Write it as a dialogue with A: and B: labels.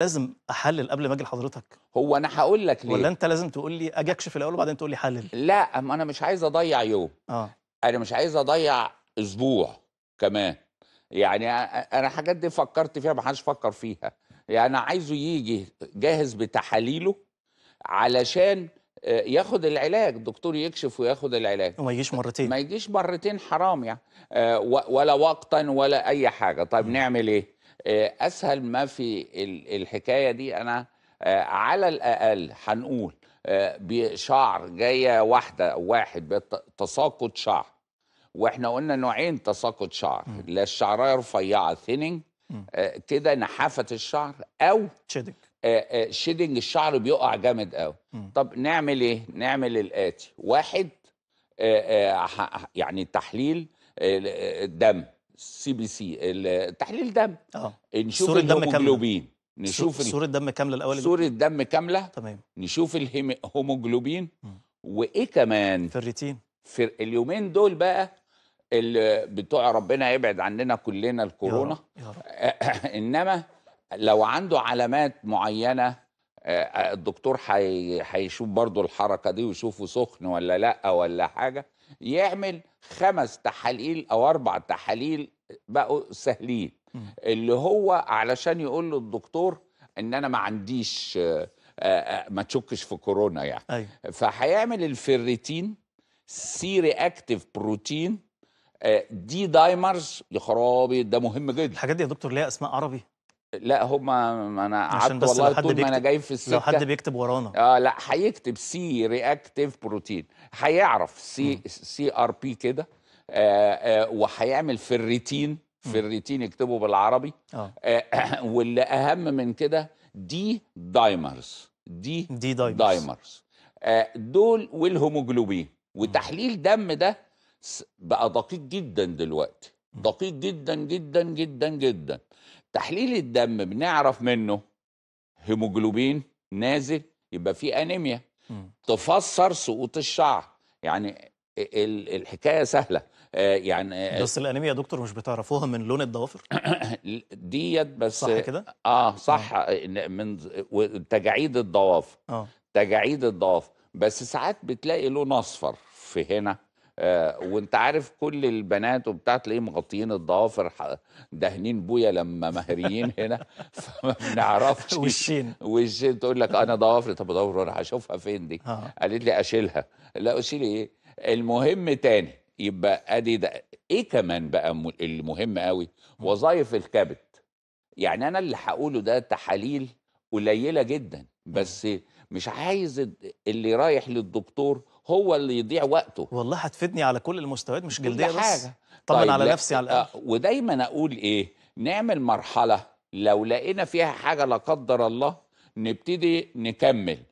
A: لازم احلل قبل ما اجي لحضرتك هو انا هقول لك ليه ولا انت لازم تقول لي اجي اكشف الاول وبعدين تقول لي حلل لا ما انا مش عايز اضيع يوم اه انا مش عايز اضيع اسبوع كمان يعني انا حاجات دي فكرت فيها ما حدش فكر فيها يعني انا عايزه يجي جاهز بتحاليله علشان آه، ياخد العلاج الدكتور يكشف وياخد العلاج وما يجيش مرتين ما يجيش مرتين حرام يعني آه، ولا وقتا ولا اي حاجه طيب نعمل ايه آه، اسهل ما في الحكايه دي انا آه، على الاقل هنقول آه، بشعر جايه واحده واحد تساقط شعر واحنا قلنا نوعين تساقط شعر لا الشعرايه رفيعه ثيننج كده نحافه الشعر او شدنج شيدنج الشعر بيقع جامد قوي طب نعمل ايه نعمل الاتي واحد يعني تحليل دم سي بي سي تحليل دم اه نشوف الهيموجلوبين نشوف صوره دم كامله الاول صوره دم كامله تمام نشوف الهيموجلوبين وايه كمان فريتين في اليومين دول بقى اللي بتوع ربنا يبعد عننا كلنا الكورونا يا رب. يا رب. انما لو عنده علامات معينه آه، آه، الدكتور هيشوف برضو الحركة دي ويشوفه سخن ولا لأ ولا حاجة يعمل خمس تحاليل أو أربع تحاليل بقوا سهلين اللي هو علشان يقول للدكتور إن أنا ما عنديش آه، ما تشكش في كورونا يعني أيوة. فهيعمل الفريتين سي رياكتيف بروتين دي دايمرز يا خرابي ده مهم جدا الحاجات دي يا دكتور ليها اسماء عربي لأ هم أنا قعدت والله طول ما أنا جاي في لو حد بيكتب ورانا آه لا هيكتب سي رياكتيف بروتين هيعرف سي سي ار بي كده آه، آه، وهيعمل في الريتين في الريتين يكتبه بالعربي اه آه، واللي اهم من كده دي دايمرز دي دي دايمرز دايمرز آه، دول والهيموجلوبين وتحليل دم ده بقى دقيق جدا دلوقتي دقيق جدا جدا جدا جدا تحليل الدم بنعرف منه هيموجلوبين نازل يبقى في انيميا تفسر سقوط الشعر يعني الحكايه سهله آه، يعني آه، بس الانيميا يا دكتور مش بتعرفوها من لون الضوافر ديت بس صح كده اه صح آه. آه، من تجاعيد الضوافر آه. تجاعيد الضوافر بس ساعات بتلاقي لون اصفر في هنا آه، وانت عارف كل البنات وبتاع تلاقيه مغطيين الضوافر دهنين بويا لما مهريين هنا فما بنعرفش وشين وشين تقول لك انا ضوافري طب ضوافري انا هشوفها فين دي؟ آه. قالت لي اشيلها لا اشيل ايه؟ المهم تاني يبقى ادي ده ايه كمان بقى المهم قوي وظائف الكبد يعني انا اللي هقوله ده تحاليل قليله جدا بس مش عايز اللي رايح للدكتور هو اللي يضيع وقته والله هتفيدني على كل المستويات مش جلديه بس حاجه طبعا طيب على نفسي على الاقل آه، ودايما اقول ايه نعمل مرحله لو لقينا فيها حاجه لا قدر الله نبتدي نكمل